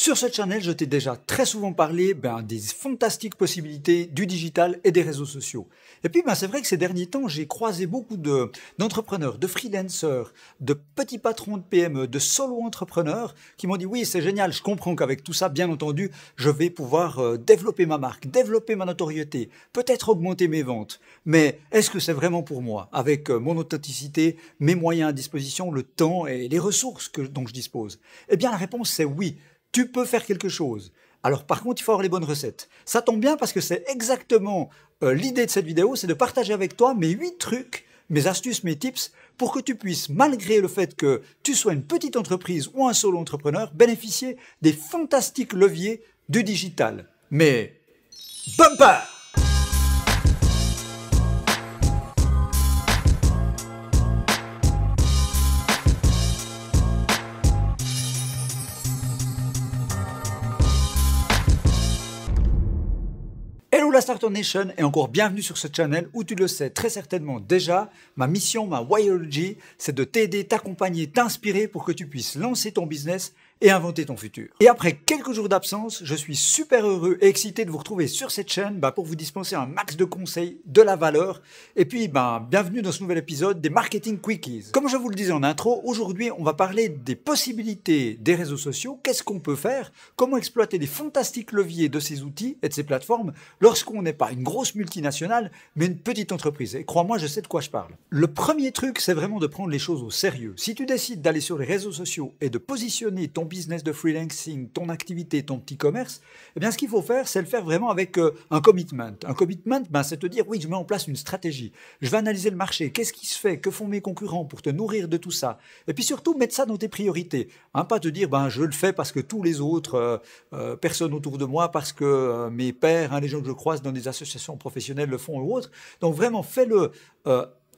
Sur cette chaîne, je t'ai déjà très souvent parlé ben, des fantastiques possibilités du digital et des réseaux sociaux. Et puis, ben, c'est vrai que ces derniers temps, j'ai croisé beaucoup d'entrepreneurs, de, freelancers, de petits patrons de PME, de solo-entrepreneurs qui m'ont dit oui, c'est génial, je comprends qu'avec tout ça, bien entendu, je vais pouvoir euh, développer ma marque, développer ma notoriété, peut-être augmenter mes ventes. Mais est-ce que c'est vraiment pour moi, avec euh, mon authenticité, mes moyens à disposition, le temps et les ressources dont je dispose Eh bien, la réponse, c'est oui tu peux faire quelque chose. Alors par contre, il faut avoir les bonnes recettes. Ça tombe bien parce que c'est exactement euh, l'idée de cette vidéo, c'est de partager avec toi mes 8 trucs, mes astuces, mes tips, pour que tu puisses, malgré le fait que tu sois une petite entreprise ou un solo entrepreneur, bénéficier des fantastiques leviers du digital. Mais... Bumper Startup Nation est encore bienvenue sur ce channel où tu le sais très certainement déjà, ma mission, ma whyology, c'est de t'aider, t'accompagner, t'inspirer pour que tu puisses lancer ton business et inventer ton futur. Et après quelques jours d'absence, je suis super heureux et excité de vous retrouver sur cette chaîne bah, pour vous dispenser un max de conseils, de la valeur. Et puis, bah, bienvenue dans ce nouvel épisode des Marketing Quickies. Comme je vous le disais en intro, aujourd'hui, on va parler des possibilités des réseaux sociaux, qu'est-ce qu'on peut faire, comment exploiter les fantastiques leviers de ces outils et de ces plateformes lorsqu'on n'est pas une grosse multinationale, mais une petite entreprise. Et crois-moi, je sais de quoi je parle. Le premier truc, c'est vraiment de prendre les choses au sérieux. Si tu décides d'aller sur les réseaux sociaux et de positionner ton business de freelancing, ton activité, ton petit commerce, eh bien, ce qu'il faut faire, c'est le faire vraiment avec euh, un commitment. Un commitment, ben, c'est te dire, oui, je mets en place une stratégie. Je vais analyser le marché. Qu'est-ce qui se fait? Que font mes concurrents pour te nourrir de tout ça? Et puis surtout, mettre ça dans tes priorités. Hein, pas te dire, ben, je le fais parce que tous les autres euh, euh, personnes autour de moi, parce que mes pères, hein, les gens que je croise dans des associations professionnelles le font ou autre, Donc vraiment, fais-le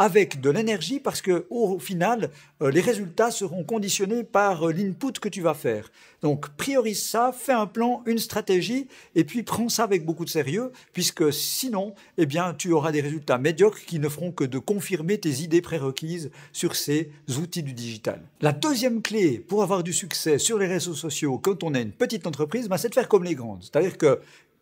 avec de l'énergie parce que au final, euh, les résultats seront conditionnés par euh, l'input que tu vas faire. Donc priorise ça, fais un plan, une stratégie, et puis prends ça avec beaucoup de sérieux, puisque sinon, eh bien, tu auras des résultats médiocres qui ne feront que de confirmer tes idées prérequises sur ces outils du digital. La deuxième clé pour avoir du succès sur les réseaux sociaux quand on est une petite entreprise, bah, c'est de faire comme les grandes. C'est-à-dire que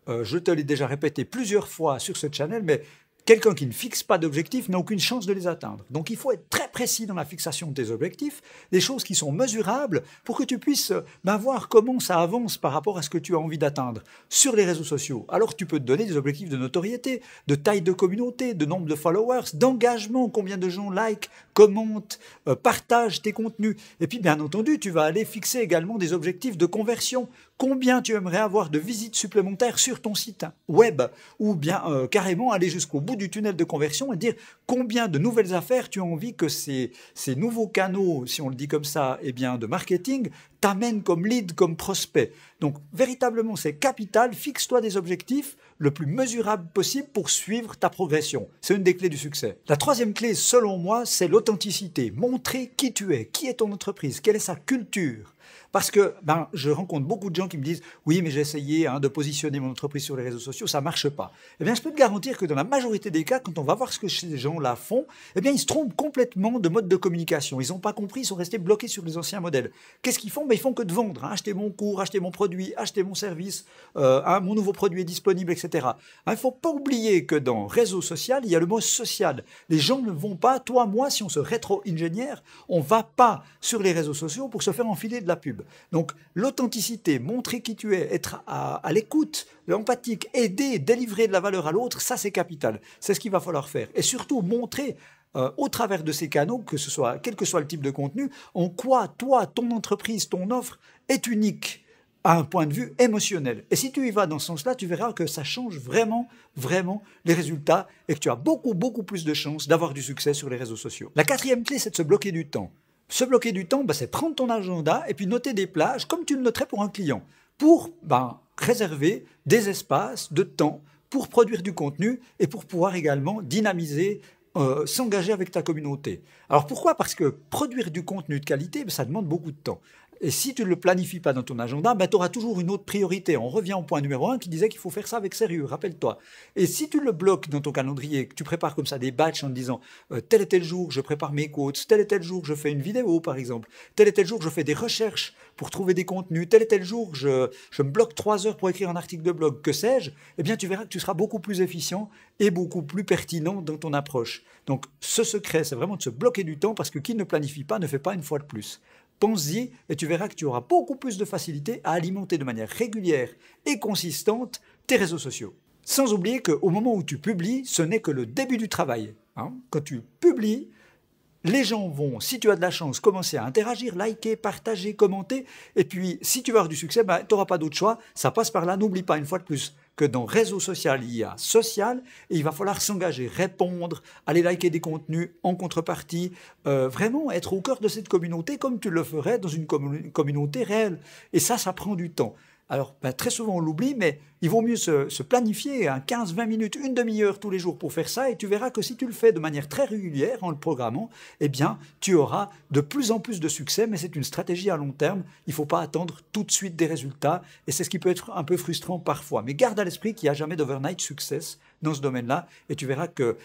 euh, je te l'ai déjà répété plusieurs fois sur ce channel, mais Quelqu'un qui ne fixe pas d'objectifs n'a aucune chance de les atteindre. Donc il faut être très précis dans la fixation de tes objectifs, des choses qui sont mesurables pour que tu puisses euh, ben, voir comment ça avance par rapport à ce que tu as envie d'atteindre sur les réseaux sociaux. Alors tu peux te donner des objectifs de notoriété, de taille de communauté, de nombre de followers, d'engagement, combien de gens like, commentent, euh, partagent tes contenus. Et puis bien entendu, tu vas aller fixer également des objectifs de conversion. Combien tu aimerais avoir de visites supplémentaires sur ton site web ou bien euh, carrément aller jusqu'au bout du tunnel de conversion et dire combien de nouvelles affaires tu as envie que ces ces, nouveaux canaux, si on le dit comme ça, eh bien, de marketing t'amènent comme lead, comme prospect. Donc, véritablement, c'est capital. Fixe-toi des objectifs le plus mesurable possible pour suivre ta progression. C'est une des clés du succès. La troisième clé, selon moi, c'est l'authenticité. Montrer qui tu es, qui est ton entreprise, quelle est sa culture, parce que ben, je rencontre beaucoup de gens qui me disent Oui, mais j'ai essayé hein, de positionner mon entreprise sur les réseaux sociaux, ça ne marche pas. Eh bien, je peux te garantir que dans la majorité des cas, quand on va voir ce que ces gens-là font, eh bien, ils se trompent complètement de mode de communication. Ils n'ont pas compris, ils sont restés bloqués sur les anciens modèles. Qu'est-ce qu'ils font ben, Ils font que de vendre hein. acheter mon cours, acheter mon produit, acheter mon service, euh, hein, mon nouveau produit est disponible, etc. Il ne faut pas oublier que dans réseau social, il y a le mot social. Les gens ne vont pas, toi, moi, si on se rétro-ingénière, on ne va pas sur les réseaux sociaux pour se faire enfiler de la pub. Donc l'authenticité, montrer qui tu es, être à, l'écoute, empathique, aider, délivrer de la valeur à l'autre, ça c'est capital. C'est ce qu'il va falloir faire. Et surtout montrer euh, au travers de ces canaux, que ce soit, quel que soit le type de contenu, en quoi toi, ton entreprise, ton offre est unique à un point de vue émotionnel. Et si tu y vas dans ce sens-là, tu verras que ça change vraiment, vraiment les résultats et que tu as beaucoup, beaucoup plus de chances d'avoir du succès sur les réseaux sociaux. La quatrième clé, c'est de se bloquer du temps. Se bloquer du temps, bah, c'est prendre ton agenda et puis noter des plages comme tu le noterais pour un client, pour bah, réserver des espaces de temps pour produire du contenu et pour pouvoir également dynamiser, euh, s'engager avec ta communauté. Alors pourquoi Parce que produire du contenu de qualité, bah, ça demande beaucoup de temps. Et si tu ne le planifies pas dans ton agenda, ben, tu auras toujours une autre priorité. On revient au point numéro un qui disait qu'il faut faire ça avec sérieux, rappelle-toi. Et si tu le bloques dans ton calendrier, que tu prépares comme ça des batches en disant euh, tel et tel jour je prépare mes quotes, tel et tel jour je fais une vidéo par exemple, tel et tel jour je fais des recherches pour trouver des contenus, tel et tel jour je, je me bloque trois heures pour écrire un article de blog, que sais-je, eh bien tu verras que tu seras beaucoup plus efficient et beaucoup plus pertinent dans ton approche. Donc ce secret, c'est vraiment de se bloquer du temps parce que qui ne planifie pas ne fait pas une fois de plus. Pense-y et tu verras que tu auras beaucoup plus de facilité à alimenter de manière régulière et consistante tes réseaux sociaux. Sans oublier qu'au moment où tu publies, ce n'est que le début du travail. Hein. Quand tu publies, les gens vont, si tu as de la chance, commencer à interagir, liker, partager, commenter. Et puis, si tu vas avoir du succès, ben, tu n'auras pas d'autre choix. Ça passe par là. N'oublie pas une fois de plus que dans réseau social, il y a social, et il va falloir s'engager, répondre, aller liker des contenus en contrepartie, euh, vraiment être au cœur de cette communauté comme tu le ferais dans une communauté réelle. Et ça, ça prend du temps. Alors, ben, très souvent, on l'oublie, mais il vaut mieux se, planifier 15, 20 minutes, une demi-heure tous les jours pour faire ça, et tu verras que si tu le fais de manière très régulière en le programmant, eh bien, tu auras de plus en plus de succès, mais c'est une stratégie à long terme. Il ne faut pas attendre tout de suite des résultats, et c'est ce qui peut être un peu frustrant parfois. Mais garde à l'esprit qu'il n'y a jamais d'overnight success dans ce domaine-là, et tu verras que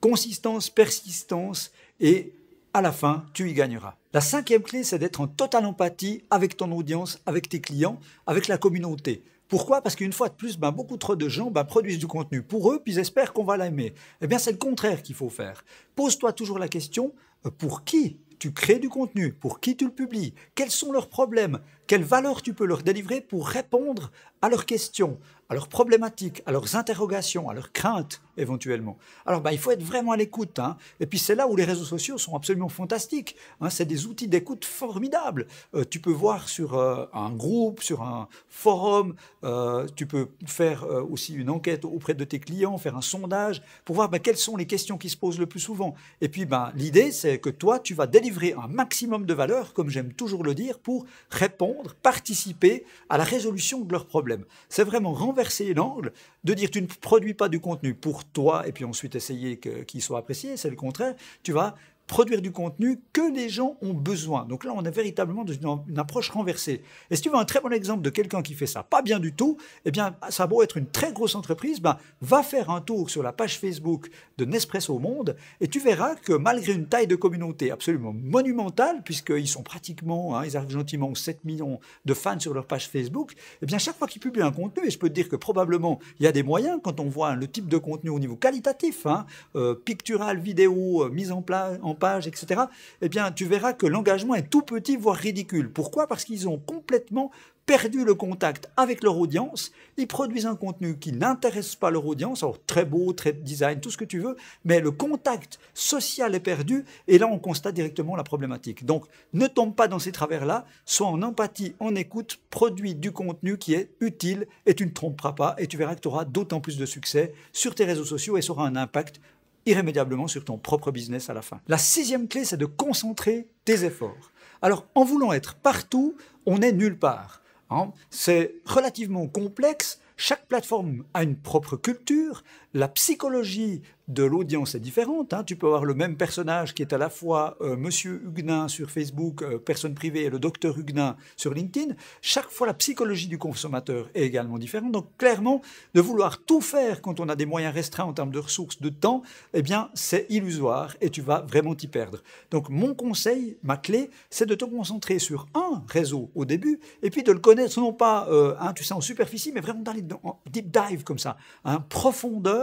consistance, persistance et à la fin, tu y gagneras. La cinquième clé, c'est d'être en totale empathie avec ton audience, avec tes clients, avec la communauté. Pourquoi Parce qu'une fois de plus, ben, beaucoup trop de gens ben, produisent du contenu pour eux, puis ils espèrent qu'on va l'aimer. Eh bien, c'est le contraire qu'il faut faire. Pose-toi toujours la question, euh, pour qui tu crées du contenu Pour qui tu le publies Quels sont leurs problèmes quelle valeur tu peux leur délivrer pour répondre à leurs questions, à leurs problématiques, à leurs interrogations, à leurs craintes éventuellement. Alors ben, il faut être vraiment à l'écoute. Hein. Et puis c'est là où les réseaux sociaux sont absolument fantastiques. Hein. C'est des outils d'écoute formidables. Euh, tu peux voir sur euh, un groupe, sur un forum, euh, tu peux faire aussi une enquête auprès de tes clients, faire un sondage pour voir bah, quelles sont les questions qui se posent le plus souvent. Et puis ben, l'idée c'est que toi tu vas délivrer un maximum de valeur, comme j'aime toujours le dire, pour répondre participer à la résolution de leurs problèmes. C'est vraiment renverser l'angle de dire tu ne produis pas du contenu pour toi et puis ensuite essayer qu'il soit apprécié, c'est le contraire. Tu vas produire du contenu que les gens ont besoin. Donc là, on est véritablement dans une approche renversée. Et si tu veux un très bon exemple de quelqu'un qui fait ça pas bien du tout, eh bien, ça beau être une très grosse entreprise, ben, va faire un tour sur la page Facebook de Nespresso Monde et tu verras que malgré une taille de communauté absolument monumentale, puisqu'ils sont pratiquement, hein, ils arrivent gentiment aux 7 millions de fans sur leur page Facebook, eh bien, chaque fois qu'ils publient un contenu, et je peux te dire que probablement il y a des moyens quand on voit le type de contenu au niveau qualitatif, hein, euh, pictural, vidéo, euh, mise en place, etc., eh bien, tu verras que l'engagement est tout petit, voire ridicule. Pourquoi Parce qu'ils ont complètement perdu le contact avec leur audience, ils produisent un contenu qui n'intéresse pas leur audience, alors très beau, très design, tout ce que tu veux, mais le contact social est perdu, et là on constate directement la problématique. Donc ne tombe pas dans ces travers-là, sois en empathie, en écoute, produis du contenu qui est utile, et tu ne tromperas pas, et tu verras que tu auras d'autant plus de succès sur tes réseaux sociaux et ça aura un impact irrémédiablement sur ton propre business à la fin. La sixième clé, c'est de concentrer tes efforts. Alors, en voulant être partout, on est nulle part. Hein. C'est relativement complexe. Chaque plateforme a une propre culture, la psychologie de l'audience est différente. Hein. Tu peux avoir le même personnage qui est à la fois euh, Monsieur Huguenin sur Facebook, euh, personne privée, et le docteur Huguenin sur LinkedIn. Chaque fois, la psychologie du consommateur est également différente. Donc, clairement, de vouloir tout faire quand on a des moyens restreints en termes de ressources, de temps, eh bien, c'est illusoire et tu vas vraiment t'y perdre. Donc, mon conseil, ma clé, c'est de te concentrer sur un réseau au début et puis de le connaître non pas, euh, hein, tu sais, en superficie, mais vraiment d'aller en deep dive comme ça, hein, profondeur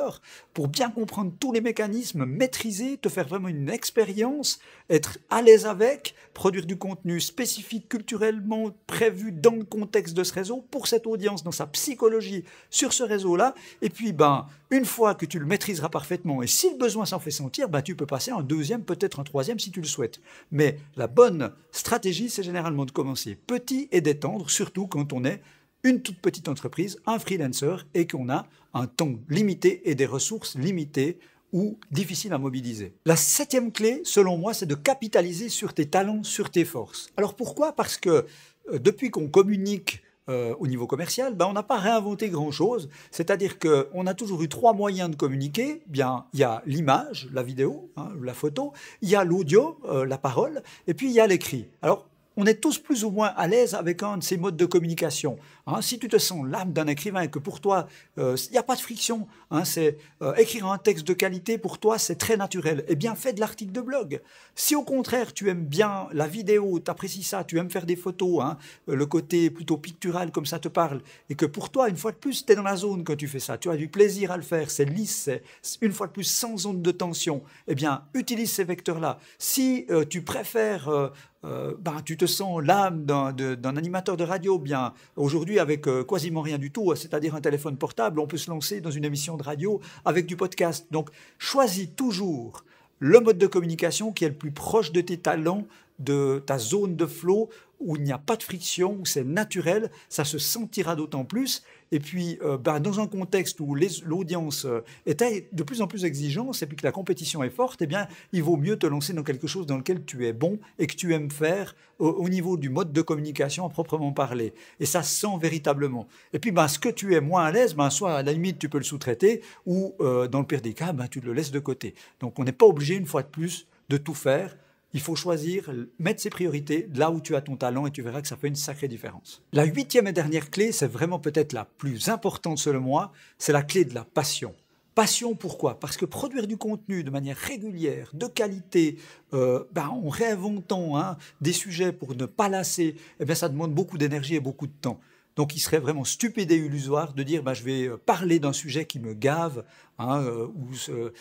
pour bien comprendre tous les mécanismes, maîtriser, te faire vraiment une expérience, être à l'aise avec, produire du contenu spécifique culturellement prévu dans le contexte de ce réseau pour cette audience, dans sa psychologie sur ce réseau-là. Et puis, ben, une fois que tu le maîtriseras parfaitement et si le besoin s'en fait sentir, ben, tu peux passer en deuxième, peut-être en troisième si tu le souhaites. Mais la bonne stratégie, c'est généralement de commencer petit et d'étendre, surtout quand on est une toute petite entreprise, un freelancer, et qu'on a un temps limité et des ressources limitées ou difficiles à mobiliser. La septième clé, selon moi, c'est de capitaliser sur tes talents, sur tes forces. Alors pourquoi Parce que euh, depuis qu'on communique euh, au niveau commercial, ben, on n'a pas réinventé grand-chose. C'est-à-dire qu'on a toujours eu trois moyens de communiquer. Bien, il y a l'image, la vidéo, hein, la photo, il y a l'audio, euh, la parole, et puis il y a l'écrit. Alors, on est tous plus ou moins à l'aise avec un de ces modes de communication. Hein. si tu te sens l'âme d'un écrivain et que pour toi, euh, il n'y a pas de friction, hein, c'est euh, écrire un texte de qualité, pour toi, c'est très naturel. Eh bien, fais de l'article de blog. Si au contraire, tu aimes bien la vidéo, tu apprécies ça, tu aimes faire des photos, hein, le côté plutôt pictural, comme ça te parle, et que pour toi, une fois de plus, tu es dans la zone quand tu fais ça, tu as du plaisir à le faire, c'est lisse, une fois de plus sans zone de tension, eh bien, utilise ces vecteurs-là. Si euh, tu préfères euh, ben, tu te sens l'âme d'un animateur de radio. Bien, aujourd'hui, avec euh, quasiment rien du tout, c'est-à-dire un téléphone portable, on peut se lancer dans une émission de radio avec du podcast. Donc, choisis toujours le mode de communication qui est le plus proche de tes talents, de ta zone de flot où il n'y a pas de friction, où c'est naturel, ça se sentira d'autant plus. Et puis, euh, ben, dans un contexte où l'audience euh, est de plus en plus exigeante et puis que la compétition est forte, eh bien, il vaut mieux te lancer dans quelque chose dans lequel tu es bon et que tu aimes faire au, niveau du mode de communication à proprement parler. Et ça sent véritablement. Et puis, ben, ce que tu es moins à l'aise, ben, soit à la limite, tu peux le sous-traiter ou, euh, dans le pire des cas, tu le laisses de côté. Donc, on n'est pas obligé, une fois de plus, de tout faire il faut choisir, mettre ses priorités là où tu as ton talent et tu verras que ça fait une sacrée différence. La huitième et dernière clé, c'est vraiment peut-être la plus importante selon moi, c'est la clé de la passion. Passion, pourquoi Parce que produire du contenu de manière régulière, de qualité, euh, en réinventant hein, des sujets pour ne pas lasser, eh bien, ça demande beaucoup d'énergie et beaucoup de temps. Donc il serait vraiment stupide et illusoire de dire bah, je vais euh, parler d'un sujet qui me gave, hein, euh, où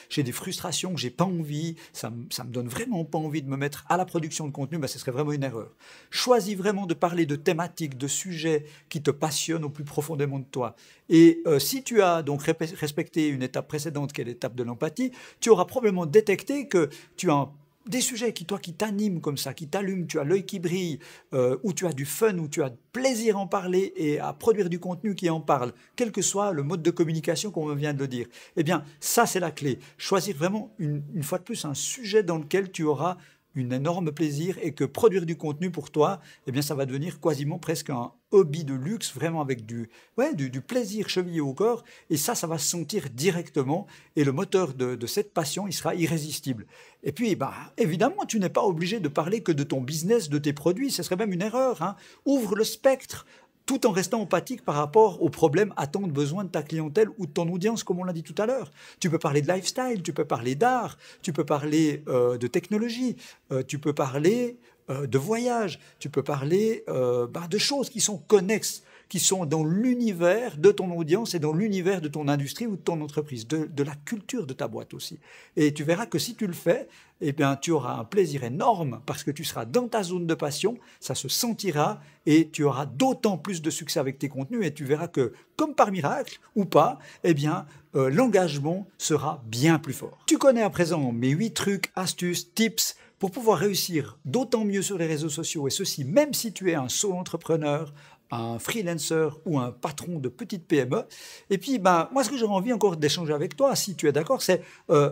j'ai des frustrations, que j'ai pas envie, ça, ça me donne vraiment pas envie de me mettre à la production de contenu, bah, ce serait vraiment une erreur. Choisis vraiment de parler de thématiques, de sujets qui te passionnent au plus profondément de toi. Et euh, si tu as donc respecté une étape précédente, qui est l'étape de l'empathie, tu auras probablement détecté que tu as un des sujets qui, toi, qui t'animent comme ça, qui t'allument, tu as l'œil qui brille, euh, où tu as du fun, où tu as plaisir à en parler et à produire du contenu qui en parle, quel que soit le mode de communication qu'on vient de le dire, eh bien, ça, c'est la clé. Choisir vraiment, une, une fois de plus, un sujet dans lequel tu auras un énorme plaisir et que produire du contenu pour toi, eh bien, ça va devenir quasiment presque un hobby de luxe, vraiment avec du, ouais, du, plaisir chevillé au corps. Et ça, ça va se sentir directement. Et le moteur de, cette passion, il sera irrésistible. Et puis, bah, évidemment, tu n'es pas obligé de parler que de ton business, de tes produits. Ce serait même une erreur. Hein. Ouvre le spectre tout en restant empathique par rapport aux problèmes, attentes, besoins de ta clientèle ou de ton audience, comme on l'a dit tout à l'heure. Tu peux parler de lifestyle, tu peux parler d'art, tu peux parler euh, de technologie, euh, tu peux parler euh, de voyage, tu peux parler bah, de choses qui sont connexes qui sont dans l'univers de ton audience et dans l'univers de ton industrie ou de ton entreprise, de, la culture de ta boîte aussi. Et tu verras que si tu le fais, eh bien, tu auras un plaisir énorme parce que tu seras dans ta zone de passion, ça se sentira et tu auras d'autant plus de succès avec tes contenus et tu verras que, comme par miracle ou pas, eh bien, euh, l'engagement sera bien plus fort. Tu connais à présent mes 8 trucs, astuces, tips pour pouvoir réussir d'autant mieux sur les réseaux sociaux, et ceci même si tu es un solo entrepreneur, un freelancer ou un patron de petite PME. Et puis, ben, moi, ce que j'aurais envie encore d'échanger avec toi, si tu es d'accord, c'est euh,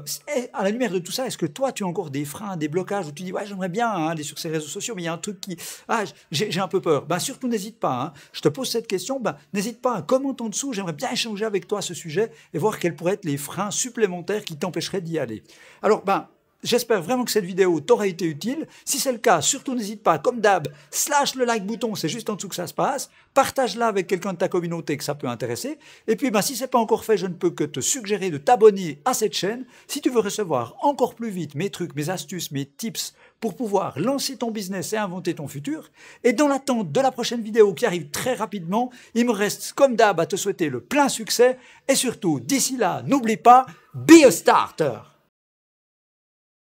à la lumière de tout ça, est-ce que toi, tu as encore des freins, des blocages où tu dis, ouais, j'aimerais bien hein, aller sur ces réseaux sociaux, mais il y a un truc qui. Ah, j'ai un peu peur. Ben, surtout, n'hésite pas. Hein. Je te pose cette question. Ben, n'hésite pas. commenter en dessous. J'aimerais bien échanger avec toi à ce sujet et voir quels pourraient être les freins supplémentaires qui t'empêcheraient d'y aller. Alors, ben, J'espère vraiment que cette vidéo t'aura été utile. Si c'est le cas, surtout n'hésite pas, comme d'hab, slash le like bouton, c'est juste en dessous que ça se passe. Partage-la avec quelqu'un de ta communauté que ça peut intéresser. Et puis, si ben, si c'est pas encore fait, je ne peux que te suggérer de t'abonner à cette chaîne si tu veux recevoir encore plus vite mes trucs, mes astuces, mes tips pour pouvoir lancer ton business et inventer ton futur. Et dans l'attente de la prochaine vidéo qui arrive très rapidement, il me reste comme d'hab à te souhaiter le plein succès et surtout d'ici là, n'oublie pas, be a starter!